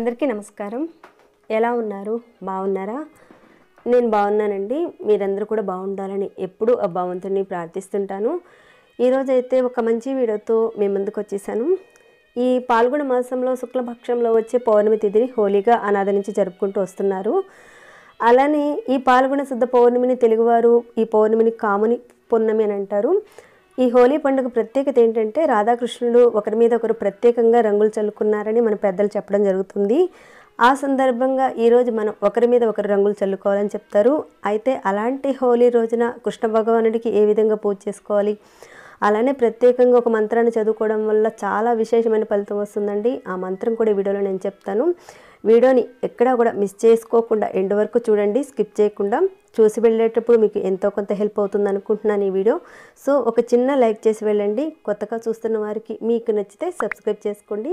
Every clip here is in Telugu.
అందరికీ నమస్కారం ఎలా ఉన్నారు బాగున్నారా నేను బాగున్నానండి మీరందరూ కూడా బాగుండాలని ఎప్పుడూ ఆ భగవంతుడిని ప్రార్థిస్తుంటాను ఈరోజు అయితే ఒక మంచి వీడియోతో మేము ముందుకు వచ్చేసాను ఈ పాల్గొన మాసంలో శుక్లపక్షంలో వచ్చే పౌర్ణమి తిథిని హోలీగా అనాథ నుంచి జరుపుకుంటూ వస్తున్నారు అలానే ఈ పాల్గొన శుద్ధ పౌర్ణమిని తెలుగువారు ఈ పౌర్ణమిని కాముని పున్నమి అని అంటారు ఈ హోలీ పండుగ ప్రత్యేకత ఏంటంటే రాధాకృష్ణులు ఒకరి మీద ఒకరు ప్రత్యేకంగా రంగులు చల్లుకున్నారని మన పెద్దలు చెప్పడం జరుగుతుంది ఆ సందర్భంగా ఈరోజు మనం ఒకరి మీద ఒకరు రంగులు చల్లుకోవాలని చెప్తారు అయితే అలాంటి హోలీ రోజున కృష్ణ భగవానుడికి ఏ విధంగా పూజ చేసుకోవాలి అలానే ప్రత్యేకంగా ఒక మంత్రాన్ని చదువుకోవడం వల్ల చాలా విశేషమైన ఫలితం వస్తుందండి ఆ మంత్రం కూడా వీడియోలో నేను చెప్తాను వీడియోని ఎక్కడా కూడా మిస్ చేసుకోకుండా ఎండ్ వరకు చూడండి స్కిప్ చేయకుండా చూసి వెళ్ళేటప్పుడు మీకు ఎంతో కొంత హెల్ప్ అవుతుంది అనుకుంటున్నాను ఈ వీడియో సో ఒక చిన్న లైక్ చేసి వెళ్ళండి కొత్తగా చూస్తున్న వారికి మీకు నచ్చితే సబ్స్క్రైబ్ చేసుకోండి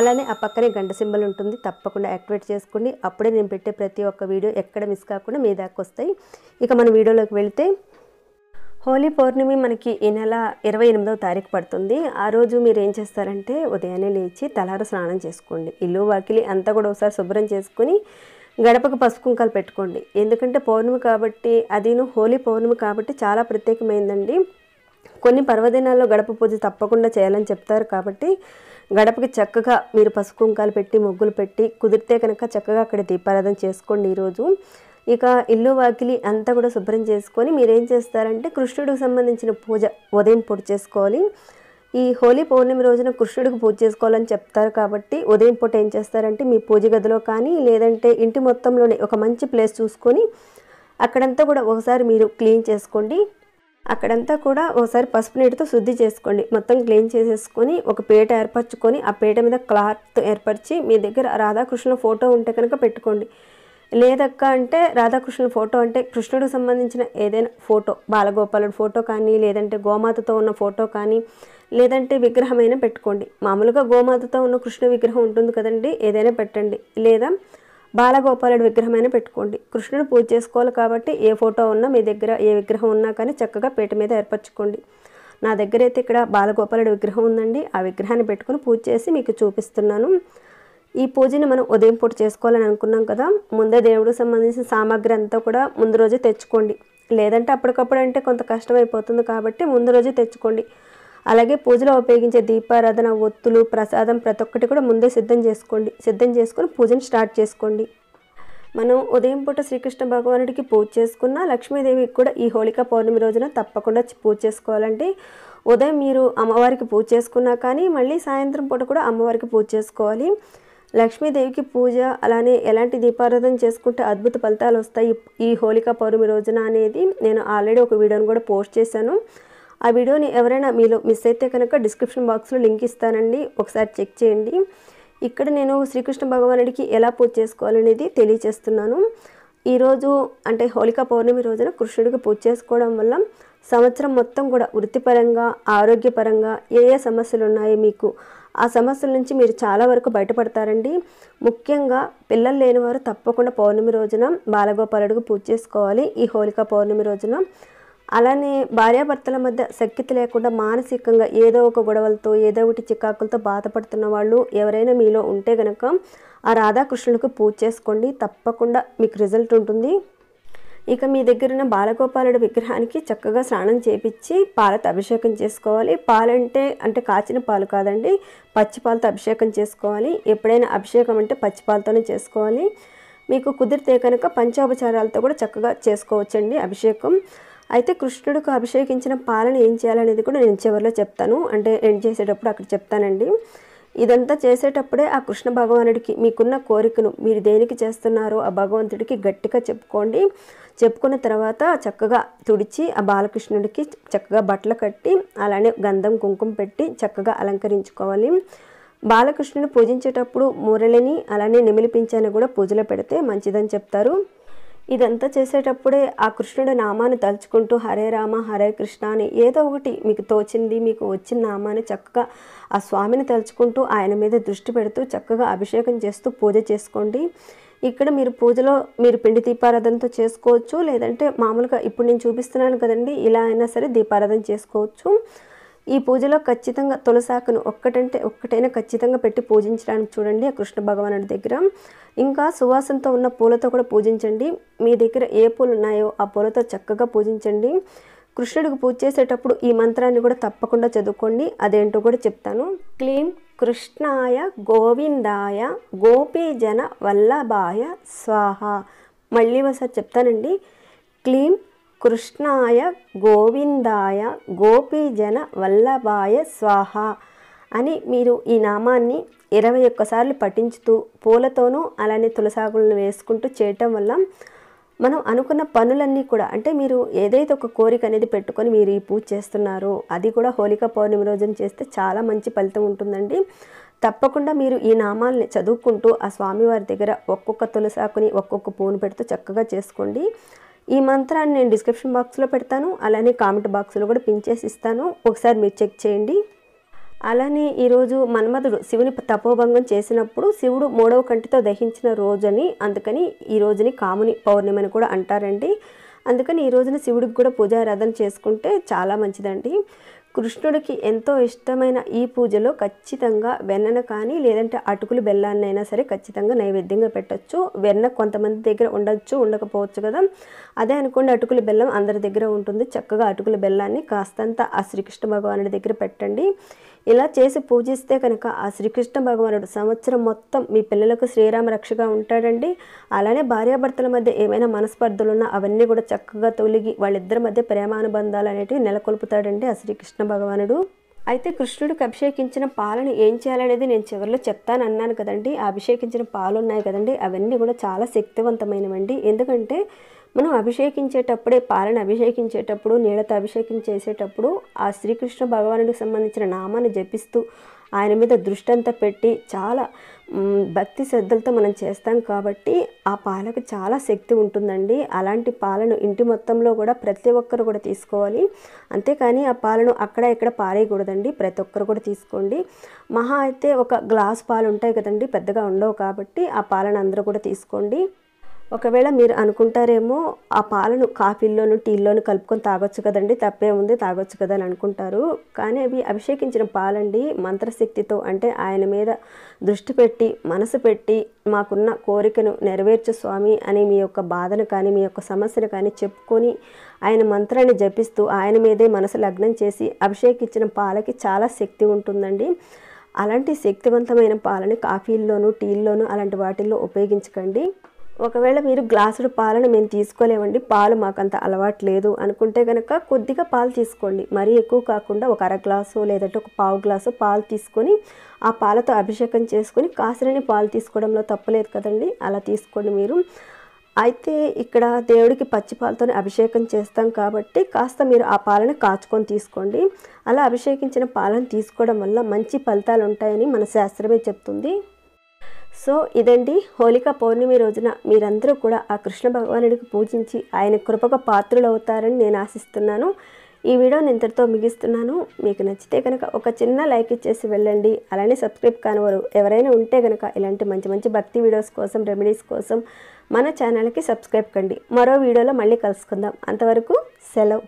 అలానే ఆ పక్కనే గంట సింబల్ ఉంటుంది తప్పకుండా యాక్టివేట్ చేసుకోండి అప్పుడే నేను పెట్టే ప్రతి ఒక్క వీడియో ఎక్కడ మిస్ కాకుండా మీ దాకా వస్తాయి ఇక మన వీడియోలోకి వెళితే హోలీ పౌర్ణమి మనకి ఈ నెల ఇరవై ఎనిమిదవ తారీఖు పడుతుంది ఆ రోజు మీరు ఏం చేస్తారంటే ఉదయాన్నే లేచి తలారు స్నానం చేసుకోండి ఇల్లు వాకిలి అంతా కూడా ఒకసారి శుభ్రం చేసుకుని గడపకు పసుపు కుంకాలు పెట్టుకోండి ఎందుకంటే పౌర్ణమి కాబట్టి అదీను హోలీ పౌర్ణమి కాబట్టి చాలా ప్రత్యేకమైందండి కొన్ని పర్వదినాల్లో గడప పూజ తప్పకుండా చేయాలని చెప్తారు కాబట్టి గడపకి చక్కగా మీరు పసుపు కుంకాలు పెట్టి ముగ్గులు పెట్టి కుదిరితే కనుక చక్కగా అక్కడ దీపారాధన చేసుకోండి ఈరోజు ఇక ఇల్లు వాకిలి అంతా కూడా శుభ్రం చేసుకొని మీరేం చేస్తారంటే కృష్ణుడికి సంబంధించిన పూజ ఉదయం పొడి చేసుకోవాలి ఈ హోలీ పౌర్ణమి రోజున కృష్ణుడికి పూజ చేసుకోవాలని చెప్తారు కాబట్టి ఉదయం పూట ఏం చేస్తారంటే మీ పూజ గదిలో కానీ లేదంటే ఇంటి మొత్తంలోనే ఒక మంచి ప్లేస్ చూసుకొని అక్కడంతా కూడా ఒకసారి మీరు క్లీన్ చేసుకోండి అక్కడంతా కూడా ఒకసారి పసుపు నీటితో శుద్ధి చేసుకోండి మొత్తం క్లీన్ చేసేసుకొని ఒక పీట ఏర్పరచుకొని ఆ పీట మీద క్లాత్ ఏర్పరిచి మీ దగ్గర రాధాకృష్ణ ఫోటో ఉంటే కనుక పెట్టుకోండి లేదక్క అంటే రాధాకృష్ణుల ఫోటో అంటే కృష్ణుడికి సంబంధించిన ఏదైనా ఫోటో బాలగోపాలుడు ఫోటో కానీ లేదంటే గోమాతతో ఉన్న ఫోటో కానీ లేదంటే విగ్రహమైనా పెట్టుకోండి మామూలుగా గోమాతతో ఉన్న కృష్ణ విగ్రహం ఉంటుంది కదండి ఏదైనా పెట్టండి లేదా బాలగోపాలుడు విగ్రహమైనా పెట్టుకోండి కృష్ణుడు పూజ చేసుకోవాలి కాబట్టి ఏ ఫోటో ఉన్నా మీ దగ్గర ఏ విగ్రహం ఉన్నా కానీ చక్కగా పేట మీద ఏర్పరచుకోండి నా దగ్గర అయితే ఇక్కడ బాలగోపాలుడు విగ్రహం ఉందండి ఆ విగ్రహాన్ని పెట్టుకుని పూజ చేసి మీకు చూపిస్తున్నాను ఈ పూజని మనం ఉదయం పూట చేసుకోవాలని అనుకున్నాం కదా ముందే దేవుడికి సంబంధించిన సామాగ్రి అంతా కూడా ముందు రోజే తెచ్చుకోండి లేదంటే అప్పటికప్పుడు అంటే కొంత కష్టం అయిపోతుంది కాబట్టి ముందు రోజే తెచ్చుకోండి అలాగే పూజలో ఉపయోగించే దీపారాధన ఒత్తులు ప్రసాదం ప్రతి ఒక్కటి కూడా ముందే సిద్ధం చేసుకోండి సిద్ధం చేసుకుని పూజను స్టార్ట్ చేసుకోండి మనం ఉదయం పూట శ్రీకృష్ణ భగవానుడికి పూజ చేసుకున్న లక్ష్మీదేవికి కూడా ఈ హోళిక పౌర్ణమి రోజున తప్పకుండా పూజ చేసుకోవాలంటే ఉదయం మీరు అమ్మవారికి పూజ చేసుకున్నా కానీ మళ్ళీ సాయంత్రం పూట కూడా అమ్మవారికి పూజ చేసుకోవాలి లక్ష్మీదేవికి పూజ అలానే ఎలాంటి దీపారాధన చేసుకుంటే అద్భుత ఫలితాలు వస్తాయి ఈ హోళిక పౌర్ణమి రోజున అనేది నేను ఆల్రెడీ ఒక వీడియోని కూడా పోస్ట్ చేశాను ఆ వీడియోని ఎవరైనా మీలో మిస్ అయితే కనుక డిస్క్రిప్షన్ బాక్స్లో లింక్ ఇస్తానండి ఒకసారి చెక్ చేయండి ఇక్కడ నేను శ్రీకృష్ణ భగవానుడికి ఎలా పూజ చేసుకోవాలనేది తెలియచేస్తున్నాను ఈరోజు అంటే హోలికా పౌర్ణమి రోజున కృష్ణుడికి పూజ చేసుకోవడం వల్ల సంవత్సరం మొత్తం కూడా వృత్తిపరంగా ఆరోగ్యపరంగా ఏ ఏ సమస్యలు ఉన్నాయో మీకు ఆ సమస్యల నుంచి మీరు చాలా వరకు బయటపడతారండి ముఖ్యంగా పిల్లలు లేనివారు తప్పకుండా పౌర్ణమి రోజున బాలగోపాలుడికి పూజ చేసుకోవాలి ఈ హోలిక పౌర్ణమి రోజున అలానే భార్యాభర్తల మధ్య శక్తి లేకుండా మానసికంగా ఏదో ఒక గొడవలతో ఏదో ఒకటి చికాకులతో బాధపడుతున్న వాళ్ళు ఎవరైనా మీలో ఉంటే గనక ఆ రాధాకృష్ణులకు పూజ చేసుకోండి తప్పకుండా మీకు రిజల్ట్ ఉంటుంది ఇక మీ దగ్గర ఉన్న బాలగోపాలుడు విగ్రహానికి చక్కగా స్నానం చేపించి పాలతో అభిషేకం చేసుకోవాలి పాలంటే అంటే కాచిన పాలు కాదండి పచ్చిపాలతో అభిషేకం చేసుకోవాలి ఎప్పుడైనా అభిషేకం అంటే పచ్చిపాలతోనే చేసుకోవాలి మీకు కుదిరితే కనుక పంచోపచారాలతో కూడా చక్కగా చేసుకోవచ్చండి అభిషేకం అయితే కృష్ణుడికి అభిషేకించిన పాలను ఏం చేయాలనేది కూడా నేను చివరిలో చెప్తాను అంటే ఎండ్ చేసేటప్పుడు అక్కడ చెప్తానండి ఇదంతా చేసేటప్పుడే ఆ కృష్ణ భగవానుడికి మీకున్న కోరికను మీరు దేనికి చేస్తున్నారో ఆ భగవంతుడికి గట్టిగా చెప్పుకోండి చెప్పుకున్న తర్వాత చక్కగా తుడిచి ఆ బాలకృష్ణుడికి చక్కగా బట్టలు కట్టి అలానే గంధం కుంకుమ పెట్టి చక్కగా అలంకరించుకోవాలి బాలకృష్ణుని పూజించేటప్పుడు మురళిని అలానే నిమిలిపించాన్ని కూడా పూజలో పెడితే మంచిదని చెప్తారు ఇదంతా చేసేటప్పుడే ఆ కృష్ణుడి నామాన్ని తలుచుకుంటూ హరే రామ హరే కృష్ణ అని ఏదో ఒకటి మీకు తోచింది మీకు వచ్చిన నామాన్ని చక్కగా ఆ స్వామిని తలుచుకుంటూ ఆయన మీద దృష్టి పెడుతూ చక్కగా అభిషేకం చేస్తూ పూజ చేసుకోండి ఇక్కడ మీరు పూజలో మీరు పిండి దీపారాధనతో చేసుకోవచ్చు లేదంటే మామూలుగా ఇప్పుడు నేను చూపిస్తున్నాను కదండి ఇలా అయినా సరే దీపారాధన చేసుకోవచ్చు ఈ పూజలో ఖచ్చితంగా తులసాకును ఒక్కటంటే ఒక్కటైనా ఖచ్చితంగా పెట్టి పూజించడానికి చూడండి ఆ కృష్ణ భగవానుడి దగ్గర ఇంకా సువాసనతో ఉన్న పూలతో కూడా పూజించండి మీ దగ్గర ఏ పూలు ఉన్నాయో ఆ పూలతో చక్కగా పూజించండి కృష్ణుడికి పూజ చేసేటప్పుడు ఈ మంత్రాన్ని కూడా తప్పకుండా చదువుకోండి అదేంటో కూడా చెప్తాను క్లీం కృష్ణాయ గోవిందాయ గోపీజన వల్లభాయ స్వాహ మళ్ళీ ఒకసారి చెప్తానండి క్లీం కృష్ణాయ గోవిందాయ గోపీజన వల్లభాయ స్వాహ అని మీరు ఈ నామాన్ని ఇరవై ఒక్కసార్లు పఠించుతూ పూలతోనూ అలానే తులసాకులను వేసుకుంటూ చేయటం వల్ల మనం అనుకున్న పనులన్నీ కూడా అంటే మీరు ఏదైతే ఒక కోరిక అనేది పెట్టుకొని మీరు ఈ పూజ చేస్తున్నారో అది కూడా హోలిక పౌర్ణమి రోజున చేస్తే చాలా మంచి ఫలితం ఉంటుందండి తప్పకుండా మీరు ఈ నామాల్ని చదువుకుంటూ ఆ స్వామివారి దగ్గర ఒక్కొక్క తులసాకుని ఒక్కొక్క పూను పెడుతూ చక్కగా చేసుకోండి ఈ మంత్రాన్ని నేను డిస్క్రిప్షన్ బాక్స్లో పెడతాను అలానే కామెంట్ బాక్స్లో కూడా పిన్ చేసి ఇస్తాను ఒకసారి మీరు చెక్ చేయండి అలానే ఈరోజు మన్మధుడు శివుని తపోభంగం చేసినప్పుడు శివుడు మూడవ కంటితో దహించిన రోజని అందుకని ఈ రోజుని కాముని పౌర్ణమి కూడా అంటారండి అందుకని ఈ రోజున శివుడికి కూడా పూజారాధన చేసుకుంటే చాలా మంచిదండి కృష్ణుడికి ఎంతో ఇష్టమైన ఈ పూజలో ఖచ్చితంగా వెన్నను కానీ లేదంటే అటుకులు బెల్లాన్నైనా సరే ఖచ్చితంగా నైవేద్యంగా పెట్టచ్చు వెన్న కొంతమంది దగ్గర ఉండొచ్చు ఉండకపోవచ్చు కదా అదే అనుకోండి అటుకుల బెల్లం అందరి దగ్గర ఉంటుంది చక్కగా అటుకుల బెల్లాన్ని కాస్తంత ఆ శ్రీకృష్ణ భగవానుడి దగ్గర పెట్టండి ఇలా చేసి పూజిస్తే కనుక ఆ శ్రీకృష్ణ భగవానుడు సంవత్సరం మొత్తం మీ పిల్లలకు శ్రీరామ రక్షగా ఉంటాడండి అలానే భార్యాభర్తల మధ్య ఏమైనా మనస్పర్ధలు ఉన్నా అవన్నీ కూడా చక్కగా తొలిగి వాళ్ళిద్దరి మధ్య ప్రేమానుబంధాలు అనేటివి నెలకొల్పుతాడండి ఆ శ్రీకృష్ణ భగవానుడు అయితే కృష్ణుడికి అభిషేకించిన పాలను ఏం చేయాలనేది నేను చివరిలో చెప్తాను అన్నాను కదండి అభిషేకించిన పాలు ఉన్నాయి కదండి అవన్నీ కూడా చాలా శక్తివంతమైనవండి ఎందుకంటే మనం అభిషేకించేటప్పుడే పాలను అభిషేకించేటప్పుడు నీళ్ళతో అభిషేకం చేసేటప్పుడు ఆ శ్రీకృష్ణ భగవానుడికి సంబంధించిన నామాన్ని జపిస్తూ ఆయన మీద దృష్టంత పెట్టి చాలా భక్తి శ్రద్ధలతో మనం చేస్తాం కాబట్టి ఆ పాలకు చాలా శక్తి ఉంటుందండి అలాంటి పాలను ఇంటి మొత్తంలో కూడా ప్రతి ఒక్కరు కూడా తీసుకోవాలి అంతేకాని ఆ పాలను అక్కడ ఇక్కడ పారేయకూడదండి ప్రతి ఒక్కరు కూడా తీసుకోండి మహా అయితే ఒక గ్లాస్ పాలు ఉంటాయి కదండి పెద్దగా ఉండవు కాబట్టి ఆ పాలను అందరూ కూడా తీసుకోండి ఒకవేళ మీరు అనుకుంటారేమో ఆ పాలను కాఫీల్లోనూ టీల్లోనూ కలుపుకొని తాగొచ్చు కదండి తప్పే ఉంది తాగొచ్చు కదా అని అనుకుంటారు కానీ అవి అభిషేకించిన పాలండి మంత్రశక్తితో అంటే ఆయన మీద దృష్టి పెట్టి మనసు పెట్టి మాకున్న కోరికను నెరవేర్చు స్వామి అని మీ యొక్క బాధను కానీ మీ యొక్క సమస్యను కానీ చెప్పుకొని ఆయన మంత్రాన్ని జపిస్తూ ఆయన మీదే మనసు లగ్నం చేసి అభిషేకించిన పాలకి చాలా శక్తి ఉంటుందండి అలాంటి శక్తివంతమైన పాలని కాఫీల్లోనూ టీల్లోనూ అలాంటి వాటిల్లో ఉపయోగించకండి ఒకవేళ మీరు గ్లాసుడు పాలను మేము తీసుకోలేమండి పాలు మాకంత అలవాటు లేదు అనుకుంటే కనుక కొద్దిగా పాలు తీసుకోండి మరీ ఎక్కువ కాకుండా ఒక అర గ్లాసు లేదంటే ఒక పావు గ్లాసు పాలు తీసుకొని ఆ పాలతో అభిషేకం చేసుకొని కాసిన పాలు తీసుకోవడంలో తప్పులేదు కదండి అలా తీసుకోండి మీరు అయితే ఇక్కడ దేవుడికి పచ్చి పాలతోనే అభిషేకం చేస్తాం కాబట్టి కాస్త మీరు ఆ పాలను కాచుకొని తీసుకోండి అలా అభిషేకించిన పాలను తీసుకోవడం వల్ల మంచి ఫలితాలు ఉంటాయని మన శాస్త్రమే చెప్తుంది సో ఇదండి హోళిక పౌర్ణమి రోజున మీరందరూ కూడా ఆ కృష్ణ భగవానుడికి పూజించి ఆయన కృపక పాత్రులు అవుతారని నేను ఆశిస్తున్నాను ఈ వీడియో నేను ఇంతటితో ముగిస్తున్నాను మీకు నచ్చితే కనుక ఒక చిన్న లైక్ ఇచ్చేసి వెళ్ళండి అలానే సబ్స్క్రైబ్ కానివారు ఎవరైనా ఉంటే కనుక ఇలాంటి మంచి మంచి భక్తి వీడియోస్ కోసం రెమెడీస్ కోసం మన ఛానల్కి సబ్స్క్రైబ్ కండి మరో వీడియోలో మళ్ళీ కలుసుకుందాం అంతవరకు సెలవు